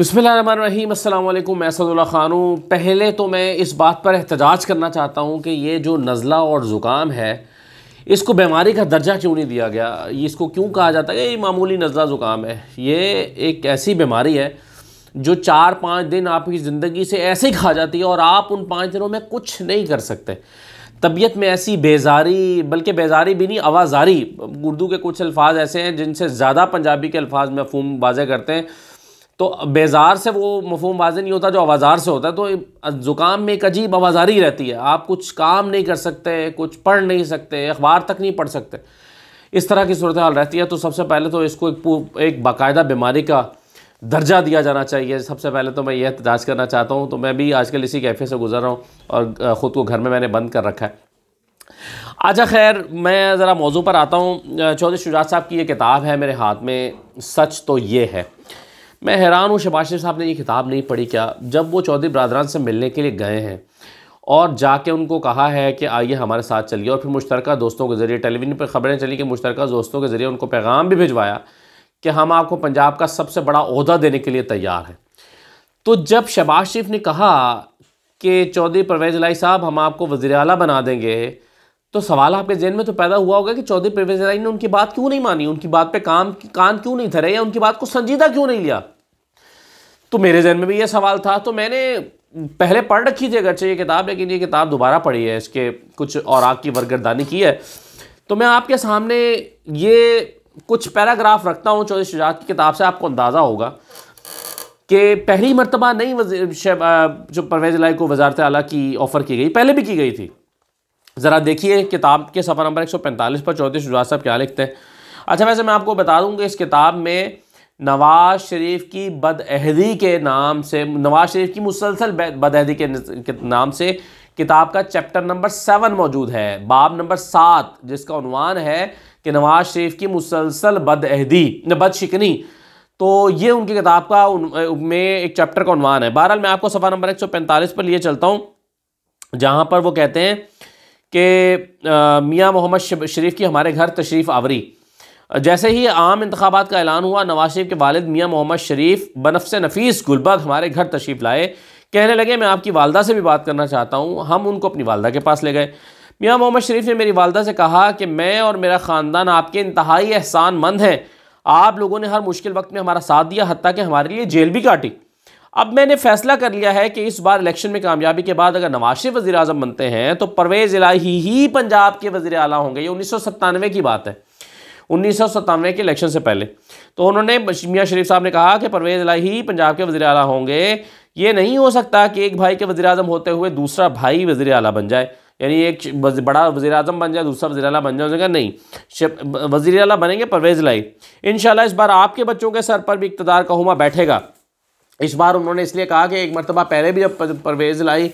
अस्सलाम वालेकुम मैं सदुल्ला ख़ान हूँ पहले तो मैं इस बात पर एहतजाज करना चाहता हूँ कि ये जो नज़ला और ज़ुकाम है इसको बीमारी का दर्जा क्यों नहीं दिया गया इसको क्यों कहा जाता है ये मामूली नज़ला ज़ुकाम है ये एक ऐसी बीमारी है जो चार पाँच दिन आपकी ज़िंदगी से ऐसे ही खा जाती है और आप उन पाँच दिनों में कुछ नहीं कर सकते तबीयत में ऐसी बेजारी बल्कि बेजारी भी नहीं आवाज़ारी उर्दू के कुछ अल्फाज ऐसे हैं जिनसे ज़्यादा पंजाबी के अल्फाज मफहूम वाज़ करते हैं तो बेजार से वो मफहम वाज नहीं होता जो आवाज़ार से होता है तो ज़ुकाम में एक अजीब आवाज़ारी रहती है आप कुछ काम नहीं कर सकते कुछ पढ़ नहीं सकते अखबार तक नहीं पढ़ सकते इस तरह की सूरत हाल रहती है तो सबसे पहले तो इसको एक एक बाकायदा बीमारी का दर्जा दिया जाना चाहिए सबसे पहले तो मैं यह एहतजाज करना चाहता हूँ तो मैं भी आजकल इसी कैफ़े से गुजर रहा हूँ और ख़ुद को घर में मैंने बंद कर रखा है अच्छा खैर मैं ज़रा मौजू पर आता हूँ चौधरी शुजात साहब की ये किताब है मेरे हाथ में सच तो ये है मैं हैरान हूँ शबाज शरीफ साहब ने ये किताब नहीं पढ़ी क्या जब वो चौधरी बरदरान से मिलने के लिए गए हैं और जाके उनको कहा है कि आइए हमारे साथ चलिए और फिर मुश्तर दोस्तों के ज़रिए टेलीविज़न पर ख़बरें चली कि मुश्तरक दोस्तों के ज़रिए उनको पैगाम भी भिजवाया कि हम आपको पंजाब का सबसे बड़ा अहदा देने के लिए तैयार हैं तो जब शबाज शरीफ ने कहा कि चौधरी परवेज लाई साहब हम आपको वज़ी अला बना देंगे तो सवाल आपके जहन में तो पैदा हुआ होगा कि चौधरी परवेज राय ने उनकी बात क्यों नहीं मानी उनकी बात पे काम कान क्यों नहीं धरे या उनकी बात को संजीदा क्यों नहीं लिया तो मेरे जहन में भी यह सवाल था तो मैंने पहले पढ़ रखी थी अगरचे ये किताब लेकिन ये किताब दोबारा पढ़ी है इसके कुछ और आग की वर्गरदानी की है तो मैं आपके सामने ये कुछ पैराग्राफ रखता हूँ चौधरी शुजात की किताब से आपको अंदाज़ा होगा कि पहली मरतबा नहीं जो परवेज लाई को वजारत आला की ऑफ़र की गई पहले भी की गई थी ज़रा देखिए किताब के सफ़र नंबर 145 पर चौधरी शुजात साहब क्या लिखते हैं अच्छा वैसे मैं आपको बता दूँगी इस किताब में नवाज शरीफ की बदहदी के नाम से नवाज शरीफ की मुसलसल बदहदी के नाम से किताब का चैप्टर नंबर सेवन मौजूद है बाब नंबर सात जिसका उनवान है कि नवाज शरीफ की मुसलसल बद बदशिकनी तो ये उनकी किताब का में एक चैप्टर का उनवान है बहरहाल मैं आपको सफ़ा नंबर 145 पर लिए चलता हूँ जहाँ पर वो कहते हैं कि मियाँ मोहम्मद शरीफ की हमारे घर तशरीफ़ आवरी जैसे ही आम इंतबात का ऐलान हुआ नवाज शरीफ के वालद मियाँ मोहम्मद शरीफ बनफ़ नफीस गुलबर्ग हमारे घर तशरीफ़ लाए कहने लगे मैं आपकी वालदा से भी बात करना चाहता हूँ हम उनको अपनी वालदा के पास ले गए मियाँ मोहम्मद शरीफ ने मेरी वालदा से कहा कि मैं और मेरा ख़ानदान आपके इंतहाई एहसान मंद हैं आप लोगों ने हर मुश्किल वक्त में हमारा साथ दिया हती कि हमारे लिए जेल भी काटी अब मैंने फैसला कर लिया है कि इस बार इलेक्शन में कामयाबी के बाद अगर नवाज शरीफ वजी अजम बनते हैं तो परवेज़ इलाही ही पंजाब के वजी अला होंगे ये उन्नीस की बात है उन्नीस के इलेक्शन से पहले तो उन्होंने मियाँ शरीफ साहब ने कहा कि परवेज़ इलाही पंजाब के वजी अला होंगे ये नहीं हो सकता कि एक भाई के वजी अजम होते हुए दूसरा भाई वजी अला बन जाए यानी एक बड़ा वजी अजम बन जाए दूसरा वजी अला बन जाए उसने नहीं वजी अला बनेंगे परवेज़ लाई इन इस बार आपके बच्चों के सर पर भी इकतदार का हुमा बैठेगा इस बार उन्होंने इसलिए कहा कि एक मरतबा पहले भी जब परवेज़ लाई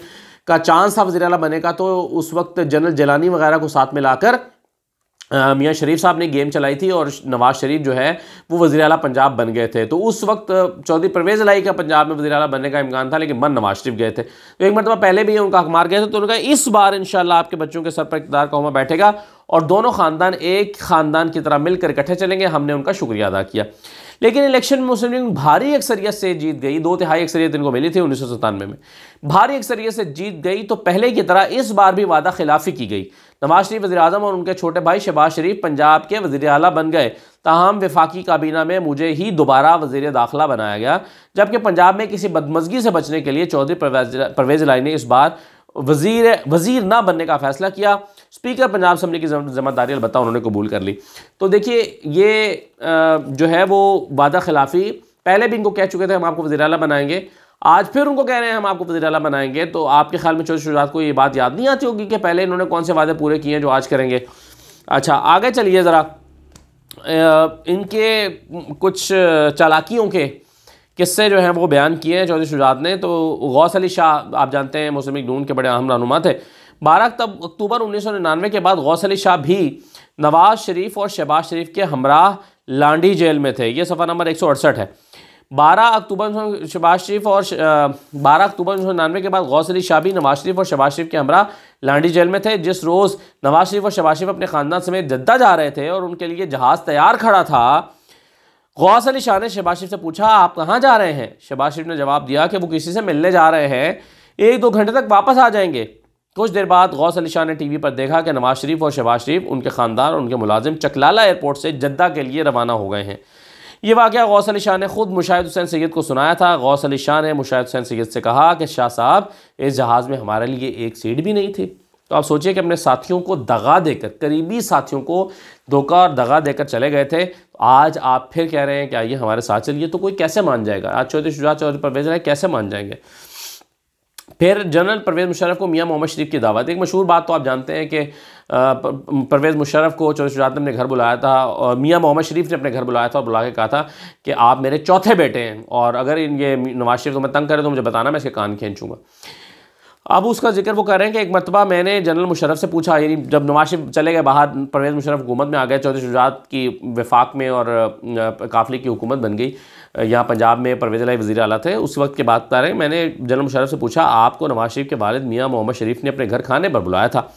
का चांस था वजी अला बने का तो उस वक्त जनरल जलानी वगैरह को साथ में लाकर मियाँ शरीफ साहब ने गेम चलाई थी और नवाज शरीफ जो है वो वजी अला पंजाब बन गए थे तो उस वक्त चौधरी परवेज़ लाई का पंजाब में वजी अला बनने का इम्कान था लेकिन मन नवाज शरीफ गए थे तो एक मरतबा पहले भी उनका हक मार गए थे तो उनका इस बार इन आपके बच्चों के सर पर इकदार का हुआ बैठेगा और दोनों ख़ानदान एक ख़ानदान की तरह मिलकर इकट्ठे चलेंगे हमने उनका शुक्रिया अदा किया लेकिन इलेक्शन में मुस्लिम लीग भारी अक्सरियत से जीत गई दो तिहाई अक्सरियत इनको मिली थी उन्नीस सौ में भारी अक्सरियत से जीत गई तो पहले की तरह इस बार भी वादा खिलाफी की गई नवाज शरीफ वजी अजम और उनके छोटे भाई शहबाज शरीफ पंजाब के वजी अला बन गए तहम वफाकी काबीना में मुझे ही दोबारा वजीर दाखिला बनाया गया जबकि पंजाब में किसी बदमजगी से बचने के लिए चौधरी परवेज लाई ने इस बार वजीर वजीर ना बनने का फैसला किया स्पीकर पंजाब असम्बली की जिम्मेदारी अलबत् उन्होंने कबूल कर ली तो देखिए ये जो है वो वादा खिलाफी पहले भी इनको कह चुके थे हम आपको वजी अला बनाएंगे आज फिर उनको कह रहे हैं हम आपको वजी अला बनाएंगे तो आपके ख्याल में चौधरी शुजात को ये बात याद नहीं आती होगी कि पहले इन्होंने कौन से वादे पूरे किए हैं जो आज करेंगे अच्छा आगे चलिए ज़रा इनके कुछ चालाकियों के किस्से जो हैं वो बयान किए हैं चौधरी शुजात ने तो गौस अली शाह आप जानते हैं मुस्लिम नून के बड़े अहम रहनुमा थे बारह अक्टूबर उन्नीस सौ निन्यानवे के बाद गौस अली शाह भी नवाज शरीफ और शहबाज शरीफ के हमराह लांडी जेल में थे ये सफ़ा नंबर एक सौ अड़सठ है बारह अक्टूबर शहबाज शरीफ और बारह अक्टूबर उन्नीस सौ निन्यानवे के बाद गौस अली शाह भी नवाज शरीफ और शहबाज शरीफ के हमरा लांडी जेल में थे जिस रोज़ नवाज शरीफ और शहबाज शरीफ अपने ख़ानदान समेत जद्दा जा रहे थे और उनके लिए जहाज़ तैयार खड़ा था गौस अली शाह ने शहबाज शरीफ से पूछा आप कहाँ जा रहे हैं शहबाज शरीफ ने जवाब दिया कि वो किसी से मिलने जा रहे हैं एक दो घंटे तक वापस आ जाएंगे कुछ देर बाद गौस अली शाह ने टीवी पर देखा कि नवाज शरीफ और शहबाज शरीफ उनके ख़ानदान और उनके मुलाजिम चकलाला एयरपोर्ट से जद्दा के लिए रवाना हो गए हैं ये वाक़ गौस अली शाह ने खुद मुशाहिद हुसैन सैद को सुनाया था गौस अली शाह ने मुशाहिद हुसैन सैद से कहा कि शाह साहब इस जहाज़ में हमारे लिए एक सीट भी नहीं थी तो आप सोचिए कि अपने साथियों को दगा देकर करीबी साथियों को धोखा और दगा देकर चले गए थे तो आज आप फिर कह रहे हैं कि आइए हमारे साथ चलिए तो कोई कैसे मान जाएगा आज चौधरी शुजात चौधरी परवेज राय कैसे मान जाएंगे फिर जनरल परवेज़ मुशरफ को मियाँ मोहम्मद शरीफ की दावत एक मशहूर बात तो आप जानते हैं कि परवेज़ मुशरफ को चौधरी शुजात ने अपने घर बुलाया था और मियाँ मोहम्मद शरीफ ने अपने घर बुलाया था और बुला के कहा था कि आप मेरे चौथे बेटे हैं और अगर ये नवाज शरीफ को मैं तंग करें तो मुझे बताना मैं इसके कान खींचूँगा अब उसका जिक्र वो कर रहे हैं कि एक मरतबा मैंने जनरल मुशरफ से पूछा यानी जब नवाज शरीफ चले गए बाहर परवेज़ मुशरफ हुकूमत में आ गए चौधरी शुजात की विफाक में और काफिले की हुकूमत बन गई यहाँ पंजाब में परवेज़ लाई वजी अला थे उस वक्त के बाद बता रहे हैं मैंने जनरल मुशरफ से पूछा आपको नवाज शरीफ के वालद मियाँ मोहम्मद शरीफ ने अपने घर खाने पर बुलाया था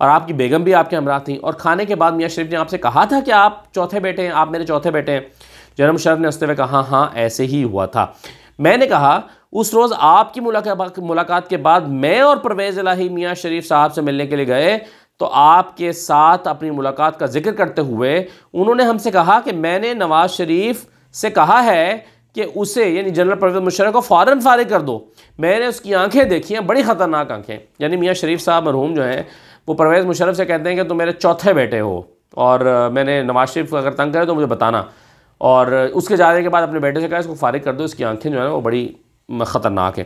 और आपकी बेगम भी आपके हमरा थी और खाने के बाद मियाँ शरीफ ने आपसे कहा था कि आप चौथे बेटे हैं आप मेरे चौथे बेटे हैं जनरल मुशरफ ने हंसते हुए कहा हाँ, हाँ ऐसे ही हुआ था मैंने कहा उस रोज़ आपकी मुलाकात मुलाकात के बाद मैं और परवेज़ लाही मियाँ शरीफ साहब से मिलने के लिए गए तो आपके साथ अपनी मुलाकात का जिक्र करते हुए उन्होंने हमसे कहा कि मैंने नवाज़ शरीफ से कहा है कि उसे यानी जनरल परवेज मुशरफ़ को फ़ौरन फारिग कर दो मैंने उसकी आंखें देखी हैं बड़ी ख़तरनाक आंखें यानी मियाँ शरीफ साहब मरहूम जो हैं वो परवेज़ मुशरफ़ से कहते हैं कि तुम मेरे चौथे बेटे हो और मैंने नवाज शरीफ अगर तंग करे तो मुझे बताना और उसके जाने के बाद अपने बेटे से कहा इसको फारिग कर दो इसकी आंखें जो है ना वो बड़ी ख़तरनाक है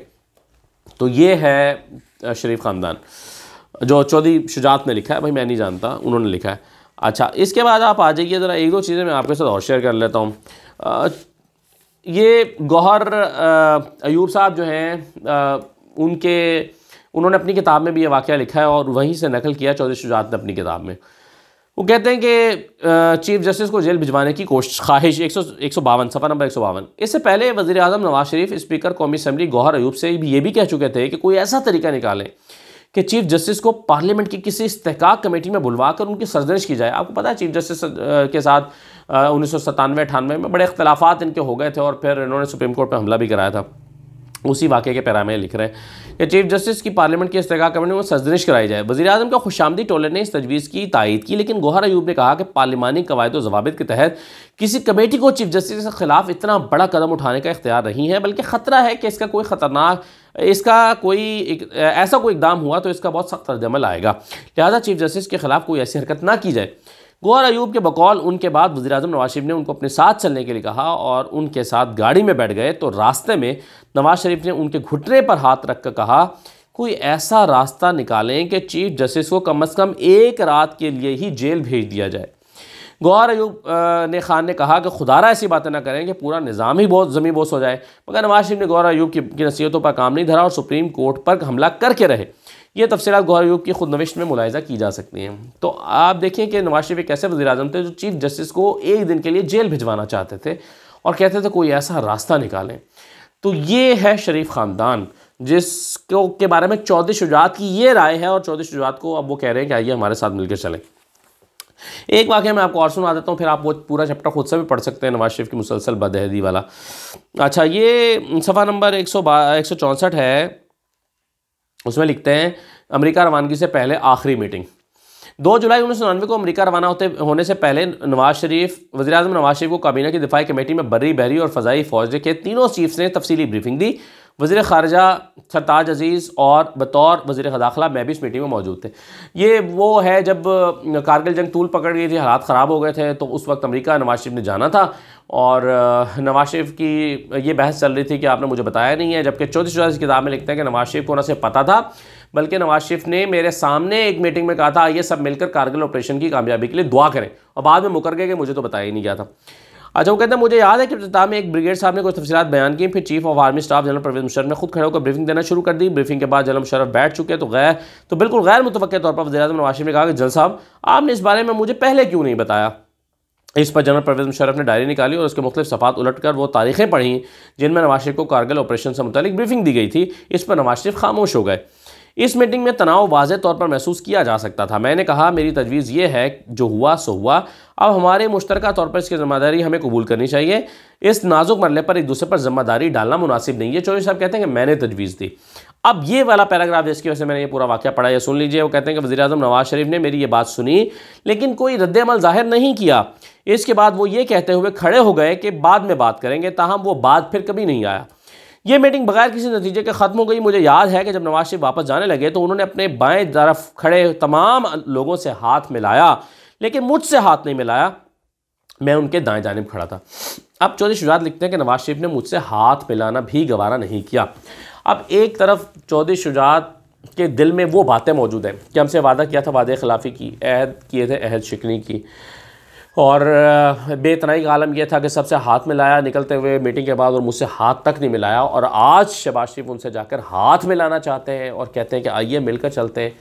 तो ये है शरीफ ख़ानदान जो चौधरी शुजात ने लिखा है भाई मैं नहीं जानता उन्होंने लिखा है अच्छा इसके बाद आप आ जाइए ज़रा एक दो चीज़ें मैं आपके साथ और शेयर कर लेता हूँ ये गौहर अयूब साहब जो हैं उनके उन्होंने अपनी किताब में भी ये वाक़ लिखा है और वहीं से नकल किया चौधरी शुजात ने अपनी किताब में वो कहते हैं कि चीफ जस्टिस को जेल भिजवाने की कोशिश ख्वाहिश एक सौ एक सौ बावन सफ़ा नंबर एक सौ बावन इससे पहले वजी अजम नवाज शरीफ स्पीकर कौमी असम्बली गौहर अयूब से भी ये भी कह चुके थे कि कोई ऐसा तरीका निकालें कि चीफ जस्टिस को पार्लियामेंट की किसी इस्तेकाक कमेटी में बुलवा कर उनकी सरजनिश की जाए आपको पता है चीफ जस्टिस के साथ उन्नीस सौ सतानवे अठानवे में बड़े अख्तलाफात इनके हो गए थे और फिर इन्होंने सुप्रीम कोर्ट पर हमला भी कराया था उसी वाक्य के पैरा में लिख रहे हैं कि चीफ जस्टिस की पार्लियामेंट की इस्तेगा कमेटी में सजनिश कराई जाए वजी अजम का खुशामदी टोलर ने इस तजवीज़ की तायद की लेकिन गोहर अयूब ने कहा कि पार्लिमानी कवायद जवाबित के तहत किसी कमेटी को चीफ जस्टिस के खिलाफ इतना बड़ा कदम उठाने का इख्तियार नहीं है बल्कि ख़तरा है कि इसका कोई ख़तरनाक इसका कोई एक, ऐसा कोई इकदाम हुआ तो इसका बहुत सख्त रदमल आएगा लिहाजा चीफ जस्टिस के खिलाफ कोई ऐसी हरकत ना की जाए गौर अयूब के बकौल उनके बाद वजी अजम नवाज शरीफ ने उनको अपने साथ चलने के लिए कहा और उनके साथ गाड़ी में बैठ गए तो रास्ते में नवाज शरीफ ने उनके घुटने पर हाथ रख कर कहा कोई ऐसा रास्ता निकालें कि चीफ जस्टिस को कम अज़ कम एक रात के लिए ही जेल भेज दिया जाए गौर अयूब ने खान ने कहा कि खुदारा ऐसी बातें ना करें कि पूरा निज़ाम ही बहुत ज़मी बोस हो जाए मगर नवाज शरीफ ने गौर अयूब की, की नसीहतों पर काम नहीं धरा और सुप्रीम कोर्ट पर हमला करके रहे ये गौर युग की खुदनविश में मुलायजा की जा सकती हैं तो आप देखें कि नवाज शरीफ एक ऐसे वजी अजम थे जो चीफ जस्टिस को एक दिन के लिए जेल भिजवाना चाहते थे और कहते थे कोई ऐसा रास्ता निकालें तो ये है शरीफ ख़ानदान जिसको के बारे में चौधरी शुजात की ये राय है और चौधरी शुजात को अब वो कह रहे हैं कि आइए हमारे साथ मिलकर चलें एक वाक्य मैं आपको और सुना देता हूँ फिर आप वो पूरा चैप्टर खुद से भी पढ़ सकते हैं नवाज शरीफ की मुसलसल बदहदी वाला अच्छा ये सफ़ा नंबर एक सौ है उसमें लिखते हैं अमरीका रवानगी से पहले आखिरी मीटिंग दो जुलाई उन्नीस सौ को अमेरिका रवाना होते होने से पहले नवाज शरीफ वजी अजम नवाज शरीफ को काबीना की दिफाई कमेटी में बर्री बहरी और फजाई फौज के तीनों चीफ्स ने तफसीली ब्रीफिंग दी वज़ी ख़ारजा सरताज अज़ीज़ और बतौर वज़ी दाखिला मैं भी इस मीटिंग में मौजूद थे ये वो है जब कारगिल जंग तूल पकड़ गई थी हालात ख़राब हो गए थे तो उस वक्त अमरीका नवाज शरीफ ने जाना था और नवाज शरीफ की ये बहस चल रही थी कि आपने मुझे बताया नहीं है जबकि चौधरी चौधरी किताब में लिखते हैं कि नवाज शरीफ को ना सिर्फ पता था बल्कि नवाज शरीफ ने मेरे सामने एक मीटिंग में कहा था ये सब मिलकर कारगिल ऑपरेशन की कामयाबी के लिए दुआ करें और बाद में मुकर गए कि मुझे तो बताया ही नहीं गया था अच्छा वो कहते हैं मुझे याद है कि अफ्ताह में एक ब्रिगेड साहब ने कुछ तफसीत बयान की फिर chief of army staff general Pervez Musharraf ने खुद खड़े होकर ब्रीफिंग देना शुरू कर दी ब्रीफिंग के बाद जनरल मुशरफ बैठ चुके तो गैर तो बिल्कुल गैर मुतव तौर पर वजी नवाशिफ ने कहा कि जल साहब आपने इस बारे में मुझे पहले क्यों नहीं बताया इस पर जनरल परवेज मुशरफ ने डायरी निकाली और उसके मुख्तु सफात उलट कर वो तारीखें पढ़ी जिनमें नवाज शरीफ को कारगिल ऑपरेशन से मुतलिक ब्रीफिंग दी गई थी इस पर नवाज शरीफ खामोश हो गए इस मीटिंग में तनाव वाज तौर पर महसूस किया जा सकता था मैंने कहा मेरी तजवीज़ ये है जो हुआ सो हुआ अब हमारे मुश्तर तौर पर इसकी ज़िम्मेदारी हमें कबूल करनी चाहिए इस नाजुक मरले पर एक दूसरे पर जिम्मेदारी डालना मुनासिब नहीं है चौधरी साहब कहते हैं कि मैंने तजवीज़ दी अब ये वाला पैराग्राफ जिसकी वजह से मैंने ये पूरा वाक्य पढ़ा है सुन लीजिए वो कहते हैं कि वजी अजम नवाज शरीफ ने मेरी ये बात सुनी लेकिन कोई रद्दमल जाहिर नहीं किया इसके बाद वो ये कहते हुए खड़े हो गए कि बाद में बात करेंगे ताहम वो बात फिर कभी नहीं आया ये मीटिंग बगैर किसी नतीजे के ख़त्म हो गई मुझे याद है कि जब नवाज शरीफ वापस जाने लगे तो उन्होंने अपने बाएं तरफ खड़े तमाम लोगों से हाथ मिलाया लेकिन मुझसे हाथ नहीं मिलाया मैं उनके दाएं जानब खड़ा था अब चौधरी शुजात लिखते हैं कि नवाज शरीफ ने मुझसे हाथ मिलाना भी गवारा नहीं किया अब एक तरफ चौधरी शुजात के दिल में वो बातें मौजूद हैं कि हमसे वादा किया था वादे खिलाफ़ी की अहद किए थे अहद शिकनी की और बेतनाई का आलम यह था कि सबसे हाथ मिलाया निकलते हुए मीटिंग के बाद और मुझसे हाथ तक नहीं मिलाया और आज शबाज शरीफ उनसे जाकर हाथ मिलाना चाहते हैं और कहते हैं कि आइए मिलकर चलते हैं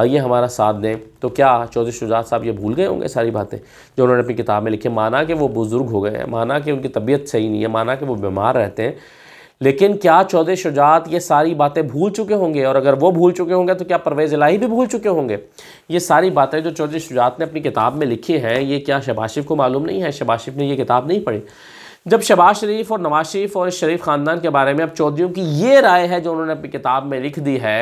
आइए हमारा साथ दें तो क्या चौधरी शुजात साहब ये भूल गए होंगे सारी बातें जो उन्होंने अपनी किताब में लिखी माना कि वो बुज़ुर्ग हो गए हैं माना कि उनकी तबीयत सही नहीं है माना कि वो बीमार रहते हैं लेकिन क्या चौधरी शुजात ये सारी बातें भूल चुके होंगे और अगर वो भूल चुके होंगे तो क्या परवेज़ इलाही भी भूल चुके होंगे ये सारी बातें जो चौधरी शुजात ने अपनी किताब में लिखी हैं ये क्या शबाशिफ़ को मालूम नहीं है शबाशिफ ने ये किताब नहीं पढ़ी जब शबाज शरीफ और नवाज शरीफ और शरीफ ख़ानदान के बारे में अब चौधरीों की ये राय है जो उन्होंने अपनी किताब में लिख दी है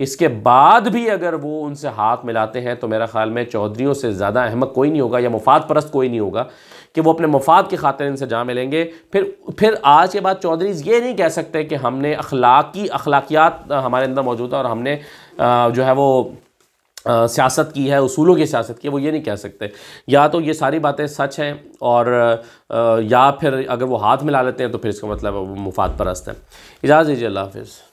इसके बाद भी अगर वो उनसे हाथ मिलाते हैं तो मेरा ख्याल में चौधरीों से ज़्यादा अहमद कोई नहीं होगा या मुफाद परस्त कोई नहीं होगा कि वो अपने मुफाद की खातिर इनसे जा मिलेंगे फिर फिर आज के बाद चौधरी ये नहीं कह सकते कि हमने अखलाकी अखलाकियात हमारे अंदर मौजूद है और हमने जो है वो सियासत की है उसूलों की सियासत की है वो ये नहीं कह सकते या तो ये सारी बातें सच हैं और या फिर अगर वो हाथ मिला लेते हैं तो फिर इसका मतलब मुफाद परस्त है इजाज़ दीजिए अल्लाह हाफिज़